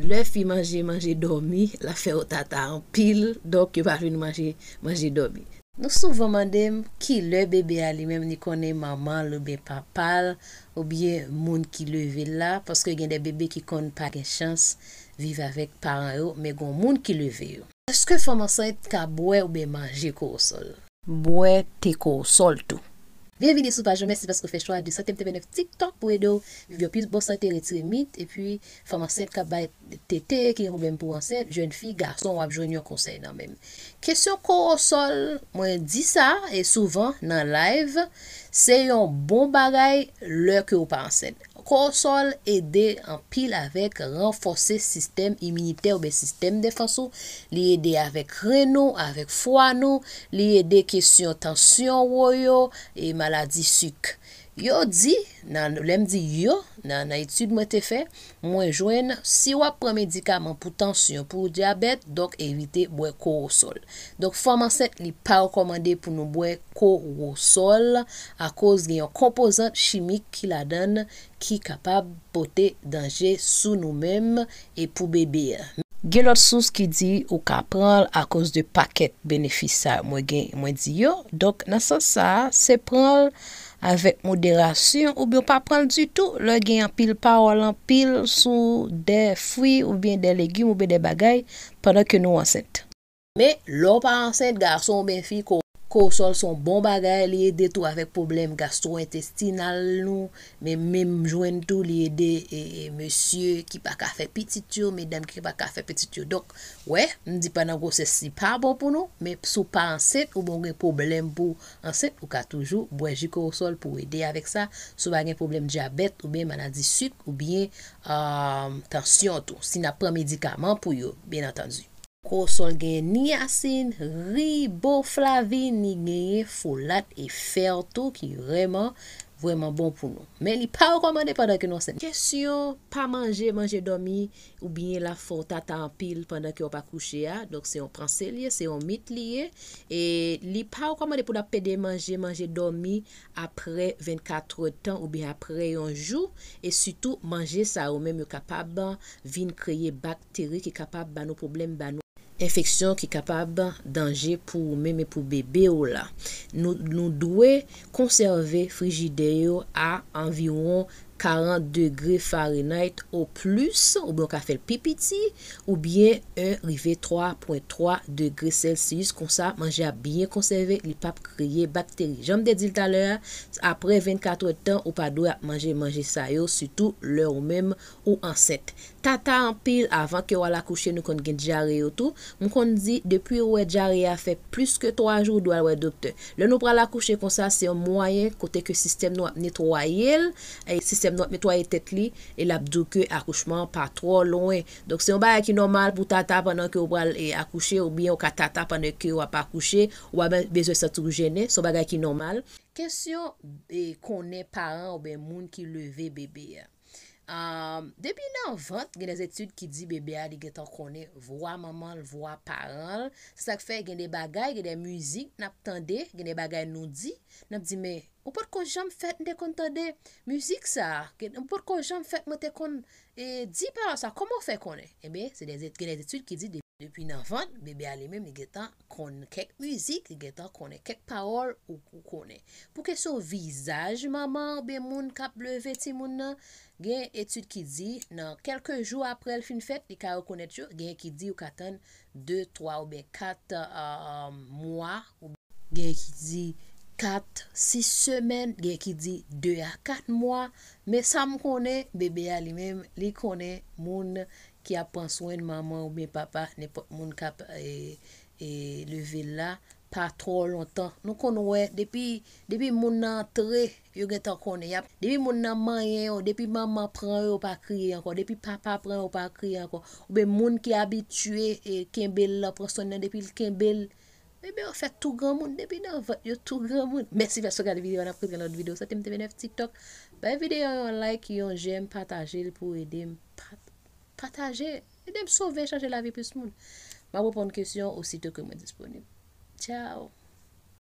Le fi manje, manje domi, la fe o tata an pil, dok yo pa fin manje, manje domi. Nou sou voman dem ki le bebe ali mem ni konen maman, le be papal, ou bien moun ki leve la, paske gen de bebe ki konen pa gen chans, vive avek paran yo, me gon moun ki leve yo. Eske foman sa et ka bwe ou be manje ko sol? Bwe te ko sol tou. Viye vide sou pa jome, se paske fechwa, di satem tebe nef, tik tok pou edo, viyo pis bo satel etre mit, e pi famanset ka bay tete, ki yon bem pou anset, jen fi, garson, wap joun yon konsey nan men. Kesyon ko osol, mwen di sa, e souvan nan live, se yon bon bagay lor ki ou pa anset. Konsol ede an pil avek renfose sistem iminiter ou be sistem defansou li ede avek re nou, avek fwa nou, li ede kesyon tansyon woyo e maladi suk. Yo di, nan lem di yo, nan na etude mwen te fe, mwen jwen si wap pran medikaman pou tansyon pou diabet, dok evite bwe korosol. Dok formanset li pa okomande pou nou bwe korosol a koz gen yon kompozant chimik ki la den ki kapab bote danje sou nou menm e pou bebe. Gen lot sou skidi ou ka pranl a koz de paket benefisa mwen di yo, dok nasan sa se pranl. avèk modè rasyon ou bè ou pa pral du tout lò gen yon pil pa ou lan pil sou dè fwi ou bè dè legy ou bè dè bagay pwèdè kè nou ansèt. Kousol son bon bagay li yede tou avèk problem gastrointestinal nou, men men mjwen tou li yede e, e monsye ki pa kafe pitit yo, men dem ki pa kafe pitit yo. Dok, wè, n di pa nan gwo se si pa bon pou nou, men sou pa anset ou bon gen problem pou anset, ou ka toujou, bwenji kousol pou yede avèk sa, sou bagen problem diabet, ou ben manadi syk, ou ben euh, tansyon tou, si nan pran medikaman pou yo, ben atanjou. konsol genye ni asin, ri, bo, flavine, ni genye folat e ferto ki reman, vweman bon pou nou. Men li pa ou komande padan ki nou sen. Kesyon, pa manje, manje domi ou binye la fontata anpil padan ki ou pa kouche a, se yon pranse liye, se yon mit liye, e li pa ou komande pou la pede manje, manje domi apre 24 tan ou binye apre yon jou, e sütou manje sa ou men yon kapab bin, vin kreye bakteri ki kapab banou problem banou infeksyon ki kapab danje pou meme pou bebe ou la. Nou dwe konserve frigideyo a anviron 40 degrè farenayt ou plus, ou blonk a fèl pipiti, ou bien 1 rivè 3.3 degrè cèlcius kon sa, manje a bien konserve, li pap kriye bakteri. Jom dedil talèr, apre 24 etan, ou pa dwe ap manje, manje sayo, sütou lè ou mèm ou ansèt. Tata anpil avan ke wè lakouche, nou kon gen diaryo tou, moun kon di depi wè diaryo a fè plus ke 3 jou, dwe wè dopte. Lè nou pralakouche kon sa, se yon mwayen, kote ke sistem nou ap netroyel, e sistem Metwa yi tet li, el ap duke akouchman pa tro lonen. Dok se yon bagay ki normal pou tata pwennan ke ou wap e, akouche, ou bien ou ka tata pwennan ke ou wap akouche, ou wap bezwe satou jene. Se yon bagay ki normal. Kèsyon e, kone paran ou ben moun ki leve bebe ya? Am, debi nan vant, gen de zetud ki di bebe a li getan konen vwa maman, vwa paran, se sak fe gen de bagay, gen de muzik, nap tende, gen de bagay nou di, nap di me, ou pot kon jom fet mte kon tende muzik sa, ou pot kon jom fet mte kon e, di paran sa, komon fe konen? Ebe, eh se gen de zetud ki di debi nan vant. Depi nanvan, bebe alimem li getan konen kek muzik, li getan konen kek parol ou konen. Pouke sou vizaj, maman, be moun kap leve ti moun nan, gen etud ki di nan kelke jou aprel fin fet, li ka yo konen chou, gen ki di ou katan 2, 3 ou be 4 euh, moua. Gen ki di 4, 6 semen, gen ki di 2 a 4 moua. Me sam konen, bebe alimem li konen moun nan. ki ap pranswen maman ou mi papa moun kap le vil la, pa tro lontan nou kon wè, depi moun nan tre, yon gen takon depi moun nan mayen, depi maman pran, yon pa kri ankon, depi papa pran, yon pa kri ankon, ou be moun ki abitue, kembel la pranswen nan, depi kembel bebe yon fet tou gran moun, depi nan vet yon tou gran moun, mèsi fè sou kade video an ap prit gen lout video, sa temtebe nef titok bè videyo yon like, yon jem patajil pou edem pat partager et de me sauver changer la vie plus monde. Je vais répondre une question aussitôt que je suis disponible. Ciao.